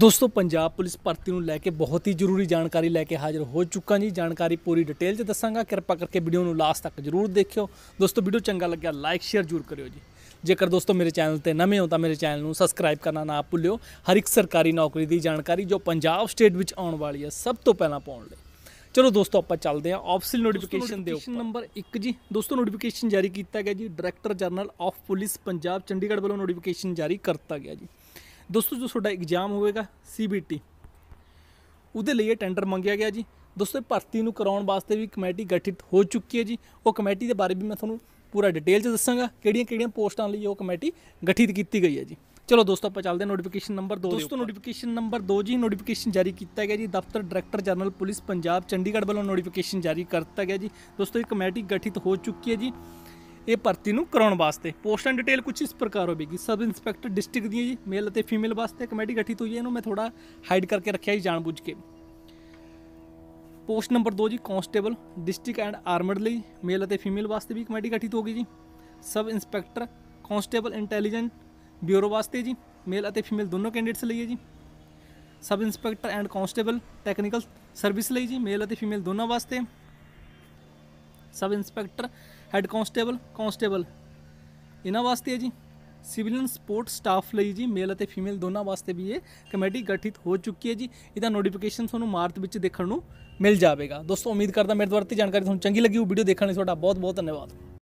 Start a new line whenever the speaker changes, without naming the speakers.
ਦੋਸਤੋ ਪੰਜਾਬ ਪੁਲਿਸ ਭਰਤੀ ਨੂੰ ਲੈ ਕੇ ਬਹੁਤ ਹੀ ਜ਼ਰੂਰੀ ਜਾਣਕਾਰੀ ਲੈ ਕੇ ਹਾਜ਼ਰ ਹੋ ਚੁੱਕਾ ਜੀ ਜਾਣਕਾਰੀ ਪੂਰੀ ਡਿਟੇਲ 'ਚ ਦੱਸਾਂਗਾ ਕਿਰਪਾ ਕਰਕੇ ਵੀਡੀਓ ਨੂੰ ਲਾਸਟ ਤੱਕ ਜ਼ਰੂਰ ਦੇਖਿਓ ਦੋਸਤੋ ਵੀਡੀਓ ਚੰਗਾ ਲੱਗਿਆ ਲਾਈਕ ਸ਼ੇਅਰ ਜ਼ਰੂਰ ਕਰਿਓ ਜੀ ਜੇਕਰ ਦੋਸਤੋ ਮੇਰੇ ਚੈਨਲ ਤੇ ਨਵੇਂ ਹੋ ਤਾਂ ਮੇਰੇ ਚੈਨਲ ਨੂੰ ਸਬਸਕ੍ਰਾਈਬ ਕਰਨਾ ਨਾ ਭੁੱਲਿਓ ਹਰ ਇੱਕ ਸਰਕਾਰੀ ਨੌਕਰੀ ਦੀ ਜਾਣਕਾਰੀ ਜੋ ਪੰਜਾਬ ਸਟੇਟ ਵਿੱਚ ਆਉਣ ਵਾਲੀ ਹੈ ਸਭ ਤੋਂ ਪਹਿਲਾਂ ਪਾਉਣ ਲਈ ਚਲੋ ਦੋਸਤੋ ਆਪਾਂ ਚੱਲਦੇ ਹਾਂ ਆਫਸਲ ਨੋਟੀਫਿਕੇਸ਼ਨ ਦੇ ਉੱਪਰ ਨੰਬਰ 1 ਜੀ ਦੋਸਤੋ ਨੋਟੀਫਿਕੇਸ਼ਨ ਜਾਰੀ ਕੀਤਾ ਗਿਆ ਜੀ director general of police Punjab Chandigarh ਵੱਲੋਂ ਨੋਟੀਫਿਕੇਸ਼ਨ ਜਾਰੀ ਕਰਤਾ ਗਿਆ ਜੀ ਦੋਸਤੋ ਜੋ ਤੁਹਾਡਾ ਐਗਜ਼ਾਮ ਹੋਵੇਗਾ ਸੀਬੀਟੀ ਉਹਦੇ ਲਈ ਇਹ ਟੈਂਡਰ ਮੰਗਿਆ ਗਿਆ ਜੀ ਦੋਸਤੋ ਭਰਤੀ ਨੂੰ ਕਰਾਉਣ ਵਾਸਤੇ ਵੀ ਕਮੇਟੀ ਗਠਿਤ ਹੋ ਚੁੱਕੀ ਹੈ ਜੀ ਉਹ ਕਮੇਟੀ ਦੇ ਬਾਰੇ ਵੀ ਮੈਂ ਤੁਹਾਨੂੰ ਪੂਰਾ ਡਿਟੇਲ ਚ ਦੱਸਾਂਗਾ ਕਿਹੜੀਆਂ ਕਿਹੜੀਆਂ ਪੋਸਟਾਂ ਲਈ ਉਹ ਕਮੇਟੀ ਗਠਿਤ ਕੀਤੀ ਗਈ ਹੈ ਜੀ ਚਲੋ ਦੋਸਤੋ ਆਪਾਂ ਚੱਲਦੇ ਹਾਂ ਨੋਟੀਫਿਕੇਸ਼ਨ ਨੰਬਰ 2 ਦੋਸਤੋ ਨੋਟੀਫਿਕੇਸ਼ਨ ਨੰਬਰ 2 ਜੀ ਨੋਟੀਫਿਕੇਸ਼ਨ ਜਾਰੀ ਕੀਤਾ ਗਿਆ ਜੀ ਦਫ਼ਤਰ director general police Punjab Chandigarh ਵੱਲੋਂ ਨੋਟੀਫਿਕੇਸ਼ਨ ਜਾਰੀ ਕਰਤਾ ਗਿਆ ਜੀ ਦੋਸਤੋ ਇਹ ਕਮੇਟੀ ਗਠਿਤ ਹੋ ਚੁੱਕੀ ਹੈ ਜੀ ਇਹ ਭਰਤੀ ਨੂੰ ਕਰਾਉਣ ਵਾਸਤੇ ਪੋਸਟਾਂ ਡਿਟੇਲ ਕੁਝ ਇਸ ਪ੍ਰਕਾਰ ਹੋਵੇਗੀ ਸਬ ਇੰਸਪੈਕਟਰ ਡਿਸਟ੍ਰਿਕਟ ਦੀ ਜੀ ਮੇਲ ਅਤੇ ਫੀਮੇਲ ਵਾਸਤੇ ਕਮੇਟੀ ਗਠਿਤ ਹੋਈ ਹੈ ਇਹਨੂੰ ਮੈਂ ਥੋੜਾ ਹਾਈਡ ਕਰਕੇ ਰੱਖਿਆ ਜੀ ਜਾਣ ਬੁੱਝ ਕੇ ਪੋਸਟ ਨੰਬਰ 2 ਜੀ ਕਾਂਸਟੇਬਲ ਡਿਸਟ੍ਰਿਕਟ ਐਂਡ ਆਰਮਡ ਲਈ ਮੇਲ ਅਤੇ ਫੀਮੇਲ ਵਾਸਤੇ ਵੀ ਕਮੇਟੀ ਗਠਿਤ ਹੋਗੀ ਜੀ sub inspector constable intelligent bureau ਵਾਸਤੇ ਜੀ ਮੇਲ ਅਤੇ ਫੀਮੇਲ ਦੋਨੋਂ ਕੈਂਡੀਡੇਟਸ ਲਈ ਹੈ ਜੀ sub inspector and constable technical service ਲਈ ਜੀ ਮੇਲ ਅਤੇ ਫੀਮੇਲ ਦੋਨਾਂ ਵਾਸਤੇ sub inspector head constable constable ਇਹਨਾਂ ਵਾਸਤੇ ਹੈ ਜੀ ਸਿਵਲੀਅਨ ਸਪੋਰਟ ਸਟਾਫ ਲਈ ਜੀ ਮੇਲ ਅਤੇ ਫੀਮੇਲ ਦੋਨਾਂ ਵਾਸਤੇ ਵੀ ਇਹ ਕਮੇਟੀ ਗਠਿਤ ਹੋ ਚੁੱਕੀ ਹੈ ਜੀ ਇਹਦਾ ਨੋਟੀਫਿਕੇਸ਼ਨ ਤੁਹਾਨੂੰ ਮਾਰਚ ਵਿੱਚ ਦੇਖਣ ਨੂੰ ਮਿਲ ਜਾਵੇਗਾ ਦੋਸਤੋ ਉਮੀਦ ਕਰਦਾ ਮੇਰੇ ਦੁਆਰਾ ਤੇ ਜਾਣਕਾਰੀ ਤੁਹਾਨੂੰ ਚੰਗੀ ਲੱਗੀ ਹੋਊ ਵੀਡੀਓ ਦੇਖਣ ਲਈ ਤੁਹਾਡਾ ਬਹੁਤ ਬਹੁਤ ਧੰਨਵਾਦ